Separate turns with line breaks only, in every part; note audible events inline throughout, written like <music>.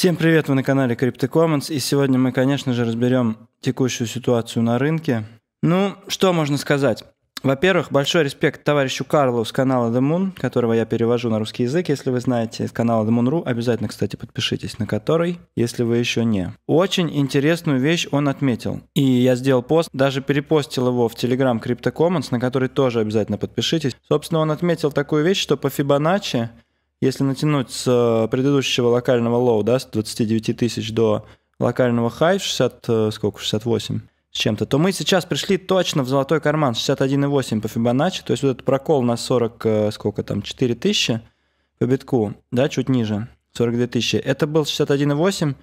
Всем привет, вы на канале CryptoCommons, и сегодня мы, конечно же, разберем текущую ситуацию на рынке. Ну, что можно сказать? Во-первых, большой респект товарищу Карлу с канала The Moon, которого я перевожу на русский язык, если вы знаете, с канала The Moon.ru. Обязательно, кстати, подпишитесь на который, если вы еще не. Очень интересную вещь он отметил. И я сделал пост, даже перепостил его в Telegram CryptoCommons, на который тоже обязательно подпишитесь. Собственно, он отметил такую вещь, что по Fibonacci если натянуть с э, предыдущего локального лоу, да, с 29 тысяч до локального хай в 60, э, сколько, 68 с чем-то, то мы сейчас пришли точно в золотой карман 61,8 по Фибоначчи, то есть вот этот прокол на 40, э, сколько там, 4 тысячи по битку, да, чуть ниже, 42 тысячи, это был 61,8,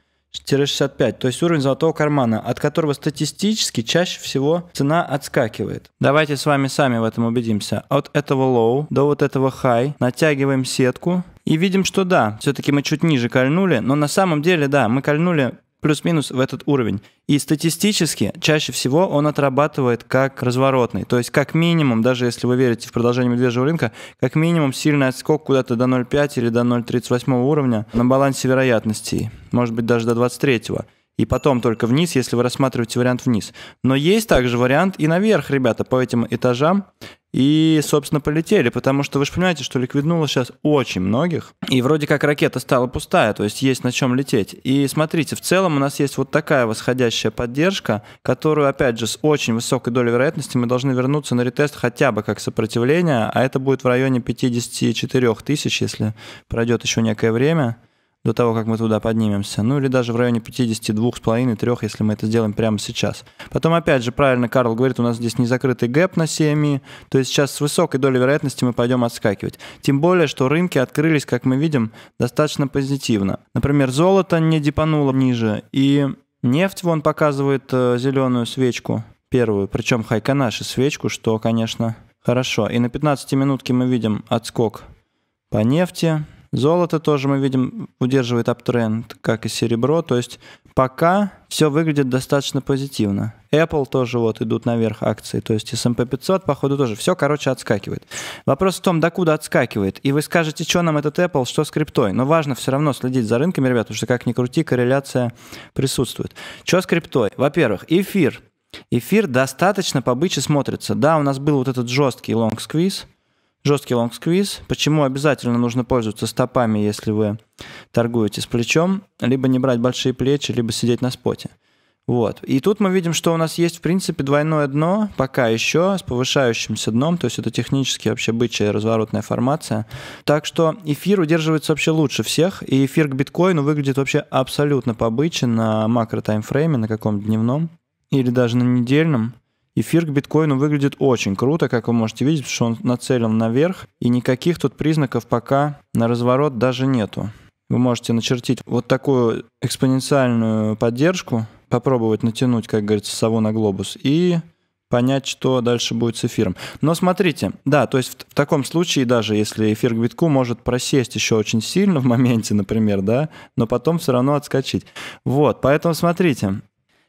65, то есть уровень золотого кармана, от которого статистически чаще всего цена отскакивает. Давайте с вами сами в этом убедимся. От этого low до вот этого high натягиваем сетку и видим, что да, все-таки мы чуть ниже кольнули, но на самом деле, да, мы кольнули плюс-минус в этот уровень. И статистически чаще всего он отрабатывает как разворотный. То есть как минимум, даже если вы верите в продолжение медвежьего рынка, как минимум сильный отскок куда-то до 0,5 или до 0,38 уровня на балансе вероятностей. Может быть, даже до 23 -го. И потом только вниз, если вы рассматриваете вариант вниз. Но есть также вариант и наверх, ребята, по этим этажам и, собственно, полетели, потому что вы же понимаете, что ликвиднуло сейчас очень многих, и вроде как ракета стала пустая, то есть есть на чем лететь. И смотрите, в целом у нас есть вот такая восходящая поддержка, которую, опять же, с очень высокой долей вероятности мы должны вернуться на ретест хотя бы как сопротивление, а это будет в районе 54 тысяч, если пройдет еще некое время до того, как мы туда поднимемся, ну или даже в районе 52,5-3, если мы это сделаем прямо сейчас. Потом, опять же, правильно Карл говорит, у нас здесь не закрытый гэп на CME, то есть сейчас с высокой долей вероятности мы пойдем отскакивать. Тем более, что рынки открылись, как мы видим, достаточно позитивно. Например, золото не депануло ниже, и нефть, вон, показывает э, зеленую свечку первую, причем хайканаши свечку, что, конечно, хорошо. И на 15 минутке мы видим отскок по нефти, Золото тоже мы видим удерживает аптренд, как и серебро. То есть пока все выглядит достаточно позитивно. Apple тоже вот идут наверх акции, то есть S&P 500, походу, тоже. Все, короче, отскакивает. Вопрос в том, докуда отскакивает. И вы скажете, что нам этот Apple, что с криптой. Но важно все равно следить за рынками, ребята, потому что, как ни крути, корреляция присутствует. Что с криптой? Во-первых, эфир. Эфир достаточно побыче смотрится. Да, у нас был вот этот жесткий long squeeze, жесткий лонг-сквиз. Почему обязательно нужно пользоваться стопами, если вы торгуете с плечом? Либо не брать большие плечи, либо сидеть на споте. Вот. И тут мы видим, что у нас есть, в принципе, двойное дно, пока еще, с повышающимся дном, то есть это технически вообще бычья разворотная формация. Так что эфир удерживается вообще лучше всех, и эфир к биткоину выглядит вообще абсолютно побыче на макро таймфрейме, на каком дневном или даже на недельном. Эфир к биткоину выглядит очень круто, как вы можете видеть, потому что он нацелен наверх, и никаких тут признаков пока на разворот даже нету. Вы можете начертить вот такую экспоненциальную поддержку, попробовать натянуть, как говорится, сову на глобус, и понять, что дальше будет с эфиром. Но смотрите, да, то есть в, в таком случае даже если эфир к битку может просесть еще очень сильно в моменте, например, да, но потом все равно отскочить. Вот, поэтому смотрите,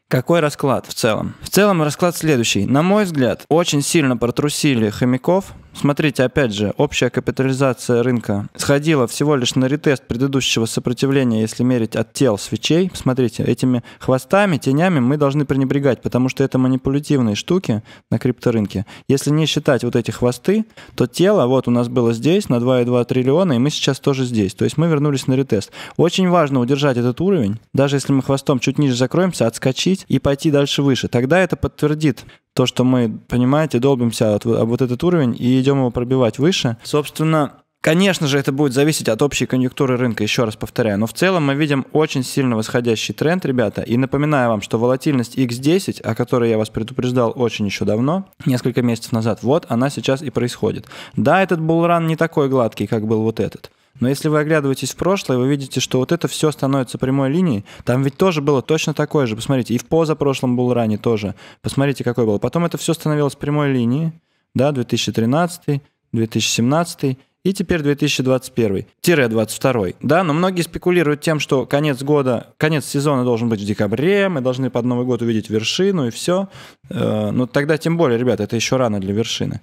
какой расклад в целом? В целом расклад следующий. На мой взгляд, очень сильно протрусили хомяков, Смотрите, опять же, общая капитализация рынка сходила всего лишь на ретест предыдущего сопротивления, если мерить от тел свечей. Смотрите, этими хвостами, тенями мы должны пренебрегать, потому что это манипулятивные штуки на крипторынке. Если не считать вот эти хвосты, то тело вот у нас было здесь на 2,2 триллиона, и мы сейчас тоже здесь. То есть мы вернулись на ретест. Очень важно удержать этот уровень, даже если мы хвостом чуть ниже закроемся, отскочить и пойти дальше выше. Тогда это подтвердит то, что мы, понимаете, долбимся от, об вот этот уровень и идем его пробивать выше. Собственно, Конечно же, это будет зависеть от общей конъюнктуры рынка, еще раз повторяю. Но в целом мы видим очень сильно восходящий тренд, ребята. И напоминаю вам, что волатильность X10, о которой я вас предупреждал очень еще давно, несколько месяцев назад, вот она сейчас и происходит. Да, этот булран не такой гладкий, как был вот этот. Но если вы оглядываетесь в прошлое, вы видите, что вот это все становится прямой линией. Там ведь тоже было точно такое же. Посмотрите, и в позапрошлом был ранее тоже. Посмотрите, какое было. Потом это все становилось прямой линией. Да, 2013, 2017 и теперь 2021-22. Да, но многие спекулируют тем, что конец года, конец сезона должен быть в декабре, мы должны под Новый год увидеть вершину и все. Э, но ну, тогда тем более, ребята, это еще рано для вершины.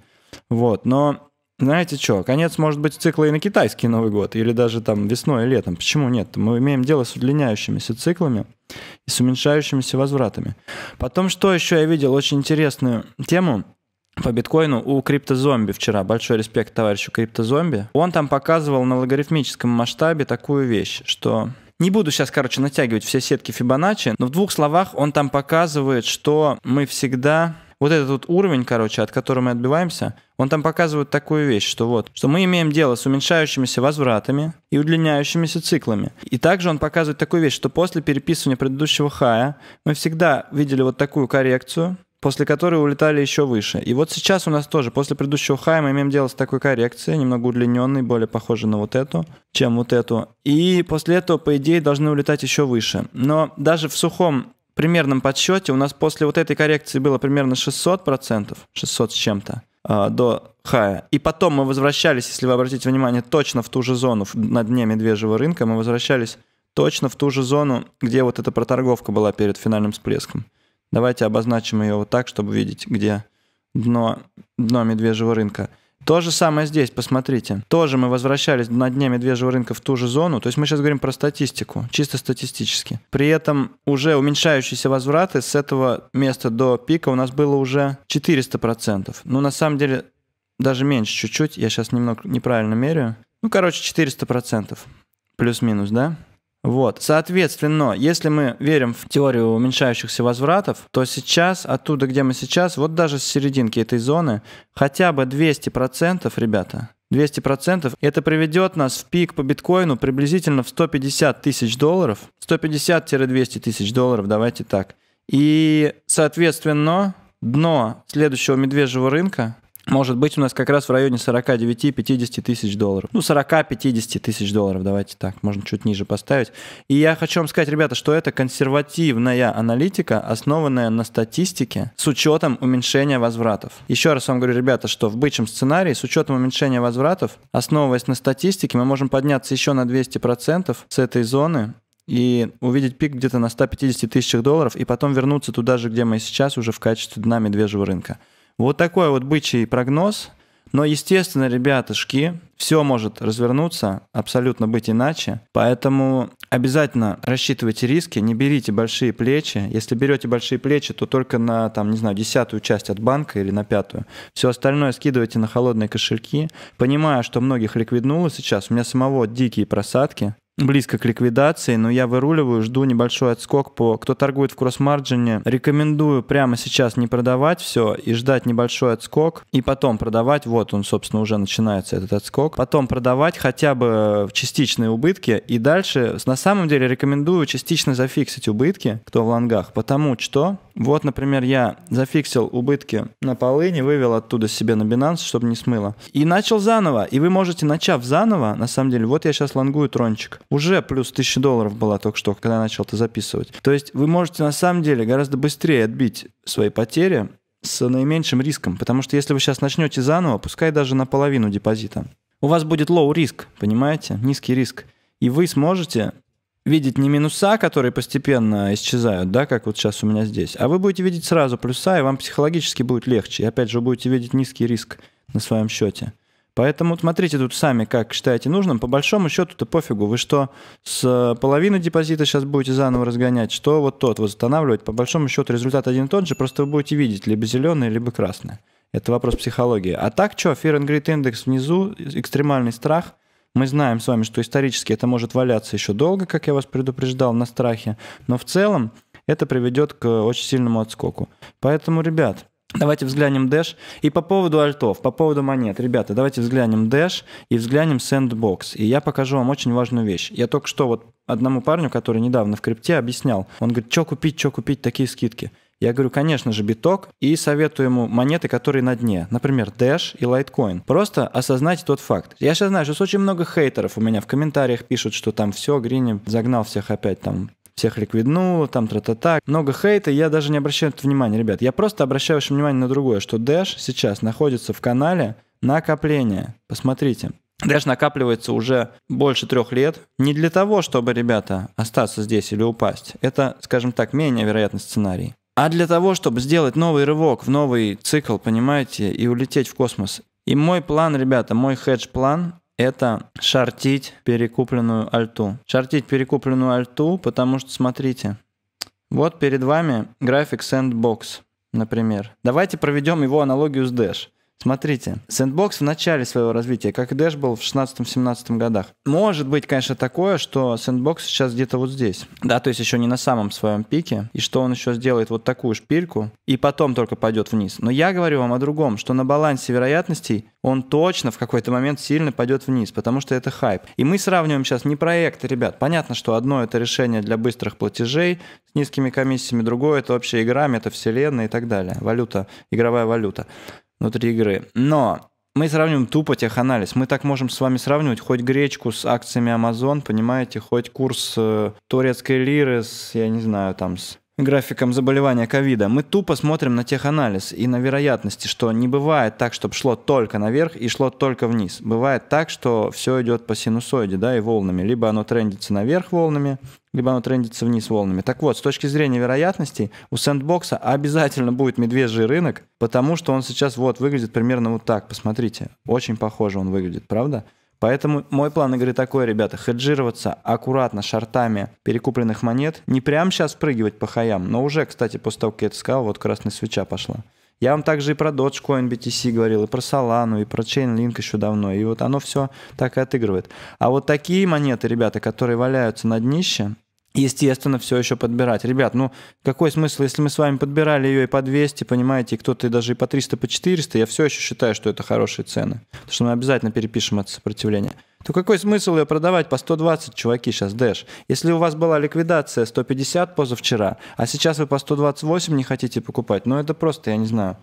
Вот, но знаете что, конец может быть цикла и на китайский Новый год, или даже там весной и летом. Почему нет? Мы имеем дело с удлиняющимися циклами и с уменьшающимися возвратами. Потом, что еще я видел, очень интересную тему по биткоину у криптозомби вчера. Большой респект товарищу криптозомби. Он там показывал на логарифмическом масштабе такую вещь, что не буду сейчас, короче, натягивать все сетки Фибоначчи, но в двух словах он там показывает, что мы всегда вот этот вот уровень, короче, от которого мы отбиваемся, он там показывает такую вещь, что вот, что мы имеем дело с уменьшающимися возвратами и удлиняющимися циклами. И также он показывает такую вещь, что после переписывания предыдущего хая мы всегда видели вот такую коррекцию, после которой улетали еще выше. И вот сейчас у нас тоже, после предыдущего хая, мы имеем дело с такой коррекцией, немного удлиненной, более похожей на вот эту, чем вот эту. И после этого, по идее, должны улетать еще выше. Но даже в сухом примерном подсчете у нас после вот этой коррекции было примерно 600%, процентов, 600 с чем-то а, до хая. И потом мы возвращались, если вы обратите внимание, точно в ту же зону на дне медвежьего рынка, мы возвращались точно в ту же зону, где вот эта проторговка была перед финальным всплеском. Давайте обозначим ее вот так, чтобы видеть, где дно, дно медвежьего рынка. То же самое здесь, посмотрите. Тоже мы возвращались на дне медвежьего рынка в ту же зону. То есть мы сейчас говорим про статистику, чисто статистически. При этом уже уменьшающиеся возвраты с этого места до пика у нас было уже 400%. Ну, на самом деле, даже меньше чуть-чуть. Я сейчас немного неправильно меряю. Ну, короче, 400%. Плюс-минус, да? Вот. Соответственно, если мы верим в теорию уменьшающихся возвратов, то сейчас, оттуда, где мы сейчас, вот даже с серединки этой зоны, хотя бы 200%, ребята, 200%, это приведет нас в пик по биткоину приблизительно в 150 тысяч долларов. 150-200 тысяч долларов, давайте так. И, соответственно, дно следующего медвежьего рынка может быть у нас как раз в районе 49-50 тысяч долларов. Ну, 40-50 тысяч долларов, давайте так, можно чуть ниже поставить. И я хочу вам сказать, ребята, что это консервативная аналитика, основанная на статистике с учетом уменьшения возвратов. Еще раз вам говорю, ребята, что в бычьем сценарии с учетом уменьшения возвратов, основываясь на статистике, мы можем подняться еще на 200% с этой зоны и увидеть пик где-то на 150 тысячах долларов и потом вернуться туда же, где мы сейчас уже в качестве дна медвежьего рынка. Вот такой вот бычий прогноз. Но, естественно, ребята, шки, все может развернуться, абсолютно быть иначе. Поэтому обязательно рассчитывайте риски, не берите большие плечи. Если берете большие плечи, то только на, там, не знаю, десятую часть от банка или на пятую. Все остальное скидывайте на холодные кошельки, понимая, что многих ликвиднуло сейчас. У меня самого дикие просадки близко к ликвидации, но я выруливаю, жду небольшой отскок по... Кто торгует в кросс-марджине, рекомендую прямо сейчас не продавать все и ждать небольшой отскок, и потом продавать, вот он, собственно, уже начинается этот отскок, потом продавать хотя бы частичные убытки, и дальше, на самом деле, рекомендую частично зафиксить убытки, кто в лонгах, потому что вот, например, я зафиксил убытки на полыни, вывел оттуда себе на Binance, чтобы не смыло. И начал заново. И вы можете, начав заново, на самом деле, вот я сейчас лонгую трончик. Уже плюс 1000 долларов была только что, когда я начал это записывать. То есть вы можете на самом деле гораздо быстрее отбить свои потери с наименьшим риском. Потому что если вы сейчас начнете заново, пускай даже на половину депозита, у вас будет лоу риск, понимаете? Низкий риск. И вы сможете видеть не минуса, которые постепенно исчезают, да, как вот сейчас у меня здесь, а вы будете видеть сразу плюса, и вам психологически будет легче. И опять же, вы будете видеть низкий риск на своем счете. Поэтому смотрите тут сами, как считаете нужным. По большому счету-то пофигу. Вы что, с э, половины депозита сейчас будете заново разгонять, что вот тот восстанавливать. По большому счету результат один и тот же, просто вы будете видеть либо зеленое, либо красное. Это вопрос психологии. А так что, Fear and Greed Index внизу, экстремальный страх – мы знаем с вами, что исторически это может валяться еще долго, как я вас предупреждал, на страхе, но в целом это приведет к очень сильному отскоку. Поэтому, ребят, Давайте взглянем Dash. И по поводу альтов, по поводу монет. Ребята, давайте взглянем Dash и взглянем Sandbox. И я покажу вам очень важную вещь. Я только что вот одному парню, который недавно в крипте, объяснял. Он говорит, что купить, что купить, такие скидки. Я говорю, конечно же, биток, и советую ему монеты, которые на дне, например, Dash и Litecoin. Просто осознайте тот факт. Я сейчас знаю, что очень много хейтеров у меня в комментариях пишут, что там все, Грини загнал всех опять там всех ликвиднул, там тра та так Много хейта, я даже не обращаю на это внимания, ребят. Я просто обращаю ваше внимание на другое, что Dash сейчас находится в канале накопления. Посмотрите. Dash накапливается уже больше трех лет. Не для того, чтобы, ребята, остаться здесь или упасть. Это, скажем так, менее вероятный сценарий а для того, чтобы сделать новый рывок в новый цикл, понимаете, и улететь в космос. И мой план, ребята, мой хедж-план это шортить перекупленную альту. Шортить перекупленную альту, потому что, смотрите, вот перед вами график Sandbox, например. Давайте проведем его аналогию с Dash. Смотрите, сэндбокс в начале своего развития, как и Dash был в 16-17 годах. Может быть, конечно, такое, что сэндбокс сейчас где-то вот здесь. Да, то есть еще не на самом своем пике, и что он еще сделает вот такую шпильку, и потом только пойдет вниз. Но я говорю вам о другом, что на балансе вероятностей он точно в какой-то момент сильно пойдет вниз, потому что это хайп. И мы сравниваем сейчас не проекты, ребят. Понятно, что одно это решение для быстрых платежей с низкими комиссиями, другое это общая игра, метавселенная и так далее. Валюта, игровая валюта внутри игры. Но мы сравним тупо теханализ. Мы так можем с вами сравнивать хоть гречку с акциями Amazon, понимаете, хоть курс э, турецкой лиры с, я не знаю, там, с графиком заболевания ковида, мы тупо смотрим на теханализ и на вероятности, что не бывает так, чтобы шло только наверх и шло только вниз. Бывает так, что все идет по синусоиде, да, и волнами. Либо оно трендится наверх волнами, либо оно трендится вниз волнами. Так вот, с точки зрения вероятностей, у сэндбокса обязательно будет медвежий рынок, потому что он сейчас вот выглядит примерно вот так, посмотрите. Очень похоже он выглядит, правда? Поэтому мой план игры такой, ребята, хеджироваться аккуратно шартами перекупленных монет. Не прямо сейчас прыгивать по хаям, но уже, кстати, после того, как я это сказал, вот красная свеча пошла. Я вам также и про Dogecoin BTC говорил, и про Solana, и про Chainlink еще давно. И вот оно все так и отыгрывает. А вот такие монеты, ребята, которые валяются на днище, естественно, все еще подбирать. Ребят, ну какой смысл, если мы с вами подбирали ее и по 200, понимаете, кто-то даже и по 300, по 400, я все еще считаю, что это хорошие цены, потому что мы обязательно перепишем это сопротивление. То какой смысл ее продавать по 120, чуваки, сейчас дэш? Если у вас была ликвидация 150 позавчера, а сейчас вы по 128 не хотите покупать, ну это просто, я не знаю,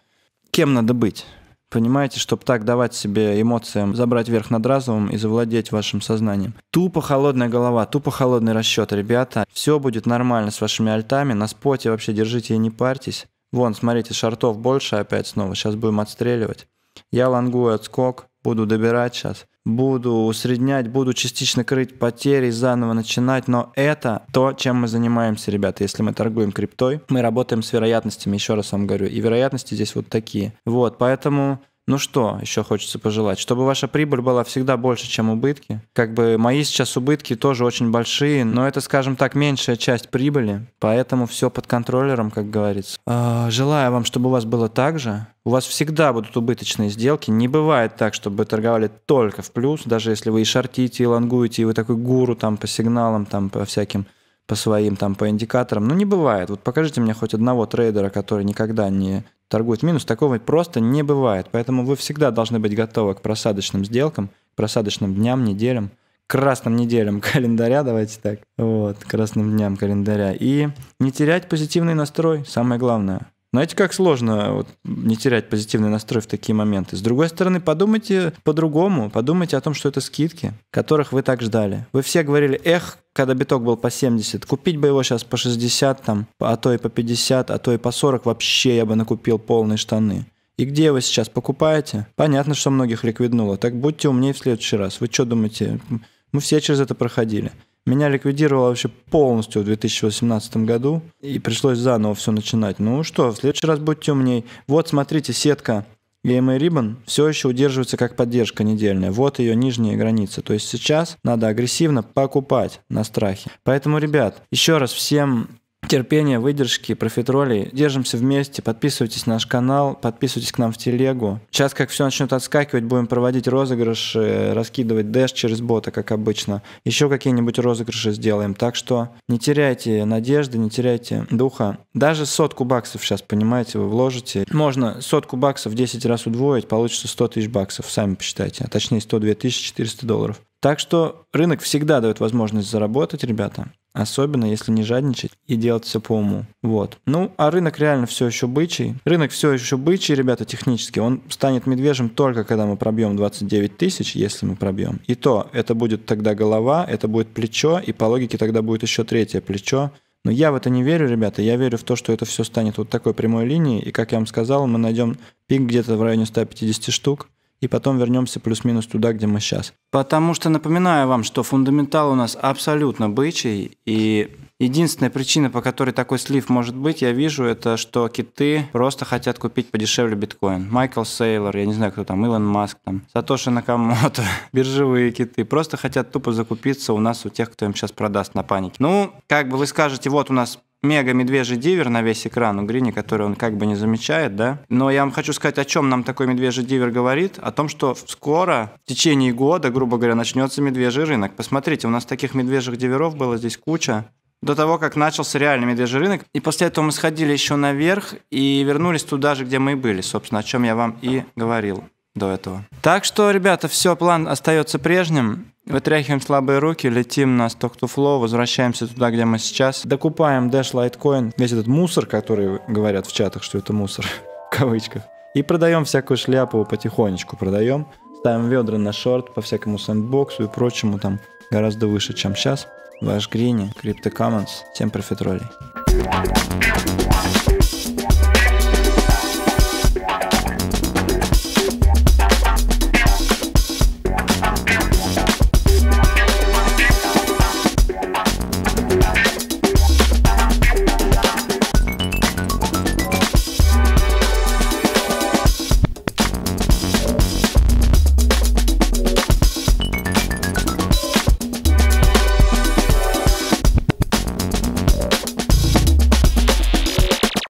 кем надо быть. Понимаете, чтобы так давать себе эмоциям, забрать верх над разумом и завладеть вашим сознанием. Тупо холодная голова, тупо холодный расчет, ребята. Все будет нормально с вашими альтами. На споте вообще держите и не парьтесь. Вон, смотрите, шартов больше опять снова. Сейчас будем отстреливать. Я лонгую отскок, буду добирать сейчас буду усреднять, буду частично крыть потери, заново начинать, но это то, чем мы занимаемся, ребята. Если мы торгуем криптой, мы работаем с вероятностями, еще раз вам говорю, и вероятности здесь вот такие. Вот, поэтому ну что еще хочется пожелать? Чтобы ваша прибыль была всегда больше, чем убытки. Как бы мои сейчас убытки тоже очень большие, но это, скажем так, меньшая часть прибыли, поэтому все под контроллером, как говорится. А, желаю вам, чтобы у вас было так же. У вас всегда будут убыточные сделки. Не бывает так, чтобы вы торговали только в плюс, даже если вы и шортите, и лонгуете, и вы такой гуру там по сигналам, там по всяким по своим там по индикаторам. Ну, не бывает. Вот покажите мне хоть одного трейдера, который никогда не торгуют в минус, такого просто не бывает. Поэтому вы всегда должны быть готовы к просадочным сделкам, к просадочным дням, неделям, к красным неделям <laughs> календаря, давайте так, вот, к красным дням календаря. И не терять позитивный настрой, самое главное. Знаете, как сложно вот, не терять позитивный настрой в такие моменты. С другой стороны, подумайте по-другому. Подумайте о том, что это скидки, которых вы так ждали. Вы все говорили, эх, когда биток был по 70, купить бы его сейчас по 60, там, а то и по 50, а то и по 40, вообще я бы накупил полные штаны. И где вы сейчас покупаете? Понятно, что многих ликвиднуло. Так будьте умнее в следующий раз. Вы что думаете? Мы все через это проходили. Меня ликвидировало вообще полностью в 2018 году, и пришлось заново все начинать. Ну что, в следующий раз будьте умней. Вот, смотрите, сетка EMA Ribbon все еще удерживается как поддержка недельная. Вот ее нижняя граница. То есть сейчас надо агрессивно покупать на страхе. Поэтому, ребят, еще раз всем терпения, выдержки, профитролей, Держимся вместе, подписывайтесь на наш канал, подписывайтесь к нам в телегу. Сейчас, как все начнет отскакивать, будем проводить розыгрыши, раскидывать дэш через бота, как обычно. Еще какие-нибудь розыгрыши сделаем. Так что не теряйте надежды, не теряйте духа. Даже сотку баксов сейчас, понимаете, вы вложите. Можно сотку баксов 10 раз удвоить, получится 100 тысяч баксов, сами посчитайте. А точнее 102 400 долларов. Так что рынок всегда дает возможность заработать, ребята. Особенно, если не жадничать и делать все по уму. Вот. Ну, а рынок реально все еще бычий. Рынок все еще бычий, ребята, технически. Он станет медвежим только когда мы пробьем 29 тысяч, если мы пробьем. И то, это будет тогда голова, это будет плечо, и по логике тогда будет еще третье плечо. Но я в это не верю, ребята. Я верю в то, что это все станет вот такой прямой линией. И, как я вам сказал, мы найдем пик где-то в районе 150 штук и потом вернемся плюс-минус туда, где мы сейчас. Потому что напоминаю вам, что фундаментал у нас абсолютно бычий, и единственная причина, по которой такой слив может быть, я вижу, это что киты просто хотят купить подешевле биткоин. Майкл Сейлор, я не знаю, кто там, Илон Маск, там, Сатоши Накамото, <laughs> биржевые киты, просто хотят тупо закупиться у нас, у тех, кто им сейчас продаст на панике. Ну, как бы вы скажете, вот у нас мега-медвежий дивер на весь экран у Грини, который он как бы не замечает, да. Но я вам хочу сказать, о чем нам такой медвежий дивер говорит? О том, что скоро, в течение года, грубо говоря, начнется медвежий рынок. Посмотрите, у нас таких медвежьих диверов было здесь куча до того, как начался реальный медвежий рынок. И после этого мы сходили еще наверх и вернулись туда же, где мы и были, собственно, о чем я вам и говорил до этого. Так что, ребята, все, план остается прежним. Вытряхиваем слабые руки, летим на Stock to Flow, возвращаемся туда, где мы сейчас. Докупаем Dash Litecoin, весь этот мусор, который говорят в чатах, что это мусор, <laughs> в кавычках. И продаем всякую шляпу потихонечку, продаем. Ставим ведра на шорт по всякому сэндбоксу и прочему там гораздо выше, чем сейчас. Ваш Грини, Crypto Commons. Всем профитролей.